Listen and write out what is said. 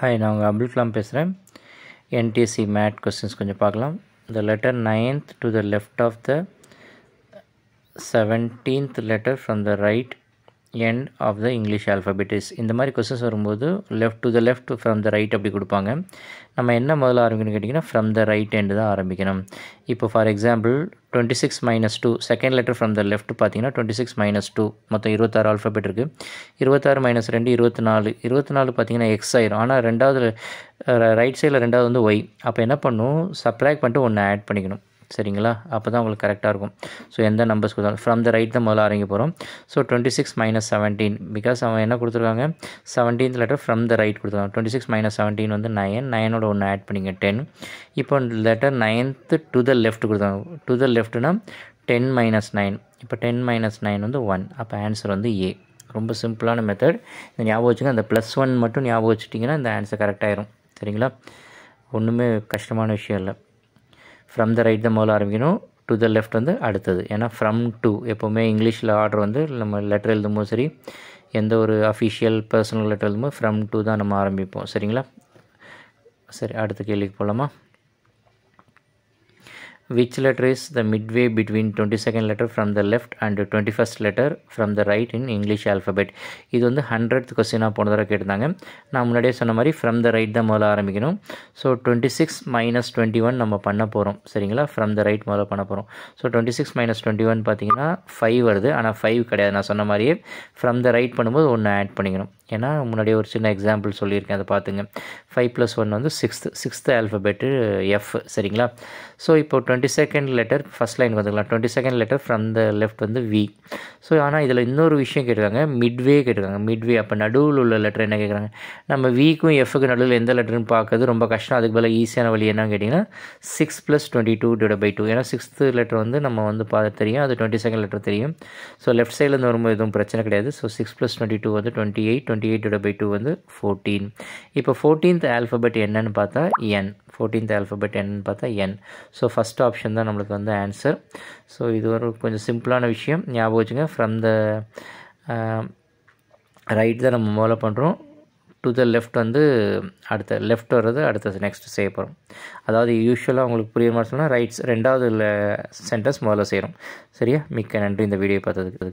hi நான் உங்கள் அப்துல் கலாம் பேசுகிறேன் என்டிசி மேட் கொஸ்டின்ஸ் கொஞ்சம் பார்க்கலாம் the letter ninth to the left of the seventeenth letter from the right end of the English alphabet is இந்த மாதிரி questions வரும்போது left to the left from the right அப்படி கொடுப்பாங்க நம்ம என்ன முதல்ல ஆரம்பிக்கணும்னு கேட்டிங்கன்னா ஃப்ரம் த ரைட் எண்டு தான் ஆரம்பிக்கணும் இப்போ for example twenty six minus two second letter from the left பார்த்தீங்கன்னா டுவெண்ட்டி சிக்ஸ் மைனஸ் டூ மொத்தம் இருபத்தாறு ஆல்ஃபபெட் இருக்குது இருபத்தாறு மைனஸ் ரெண்டு இருபத்தி நாலு இருபத்தி நாலு பார்த்தீங்கன்னா எக்ஸ் ஆயிரும் ஆனால் ரெண்டாவது ரைட் சைடில் ரெண்டாவது வந்து ஒய் அப்போ என்ன பண்ணும் சப்ராக்ட் பண்ணிட்டு ஒன்று ஆட் பண்ணிக்கணும் சரிங்களா அப்போ தான் உங்களுக்கு கரெக்டாக இருக்கும் ஸோ எந்த நம்பர்ஸ் கொடுத்தாலும் ஃப்ரம் த ரைட் தான் முதல்ல ஆரம்பிக்க போகிறோம் so twenty six minus seventeen because அவன் என்ன கொடுத்துருக்காங்க seventeenth letter from the right கொடுத்துருவாங்க டுவெண்ட்டி சிக்ஸ் மைனஸ் செவன்டீன் வந்து நைன் நயனோட ஒன்று ஆட் பண்ணிங்க டென் இப்போ letter ninth to the left கொடுத்தாங்க டு த லெஃப்ட்னா டென் மைனஸ் நைன் இப்போ டென் மைனஸ் நைன் வந்து ஒன் அப்போ ஆன்சர் வந்து ஏ ரொம்ப சிம்பிளான மெத்தட் இந்த ஞாபகம் வச்சுங்க அந்த ப்ளஸ் ஒன் மட்டும் ஞாபகம் வச்சுட்டிங்கன்னா இந்த ஆன்சர் கரெக்டாகிடும் சரிங்களா ஒன்றுமே கஷ்டமான விஷயம் இல்லை ஃப்ரம் த ரைட் த முதல்ல ஆரம்பிக்கணும் டு த லெஃப்ட் வந்து அடுத்தது ஏன்னா ஃப்ரம் டு எப்போவுமே இங்கிலீஷில் ஆர்டர் வந்து நம்ம லெட்டர் எழுதும்போது சரி எந்த ஒரு அஃபிஷியல் பர்சனல் லெட்டர் எழுதும்போது ஃப்ரம் டு தான் நம்ம ஆரம்பிப்போம் சரிங்களா சரி அடுத்த கேள்விக்கு போகலாமா which letter is the midway between 22nd letter from the left and 21st letter from the right in English alphabet இது வந்து 100th question போன தடவை கேட்டுதாங்க நான் முன்னாடியே சொன்ன மாதிரி ஃப்ரம் த ரைட் தான் முதல்ல ஆரம்பிக்கணும் ஸோ டுவெண்ட்டி சிக்ஸ் மைனஸ் நம்ம பண்ண போரும் சரிங்களா from the right முதல்ல பண்ண போரும் so 26 minus 21 டுவெண்ட்டி 5 வருது அனா 5 கடையாது நான் சொன்ன மாதிரியே ஃப்ரம் த ரைட் பண்ணும்போது ஒன்று add பண்ணிக்கினும் ஏன்னா முன்னாடியே ஒரு சின்ன எக்ஸாம்பிள் சொல்லியிருக்கேன் அதை பார்த்துங்க ஃபைவ் ப்ளஸ் ஒன் வந்து சிக்ஸ்த்து சிக்ஸ்த்து ஆல்ஃபபெட்டு எஃப் சரிங்களா ஸோ இப்போ twenty second letter first line வந்துக்கலாம் twenty second letter from the left வந்து வி ஸோ ஆனால் இதில் இன்னொரு விஷயம் கேட்டிருக்காங்க மிட்வே கேட்டிருக்காங்க மிட்வே அப்போ நடுவில் உள்ள லெட்டர் என்ன கேட்குறாங்க நம்ம விக்கும் எஃப்க்கு நடுவில் எந்த லெட்டர்னு பார்க்கறது ரொம்ப கஷ்டம் அதுக்கு பதிலாக ஈஸியான வழி என்னன்னு கேட்டிங்கன்னா six plus twenty two divide by two ஏன்னா சிக்ஸ்த்து லெட்டர் வந்து நம்ம வந்து பார்த்து தெரியும் அது டுவெண்ட்டி செகண்ட் லெட்டர் தெரியும் ஸோ லெஃப்ட் சைடில் இருந்து வரும்போது எதுவும் பிரச்சனை கிடையாது so six plus twenty two வந்து twenty eight twenty eight divide by two வந்து ஃபோர்டீன் இப்போ ஃபோர்டீன்த் ஆல்ஃபபெட் என்னன்னு பார்த்தா என் ஃபோர்டீன்த் ஆல்ஃபபெட் என்னன்னு பார்த்தா என் ஸோ ஃபஸ்ட் ஆப்ஷன் தான் நம்மளுக்கு வந்து ஆன்சர் ஸோ இது ஒரு கொஞ்சம் சிம்பிளான விஷயம் ஞாபகம் வச்சுங்க ஃப்ரம் த ரைட் தான் நம்ம முதல்ல பண்ணுறோம் டு த லெஃப்ட் வந்து அடுத்த லெஃப்ட் வர்றது அடுத்த நெக்ஸ்ட் செய்ய போகிறோம் அதாவது யூஸ்வலாக உங்களுக்கு புரியுற சொன்னால் ரைட்ஸ் ரெண்டாவது சென்டென்ஸ் முதல்ல செய்கிறோம் சரியா மிக்க நன்றி இந்த வீடியோ பார்த்ததுக்கு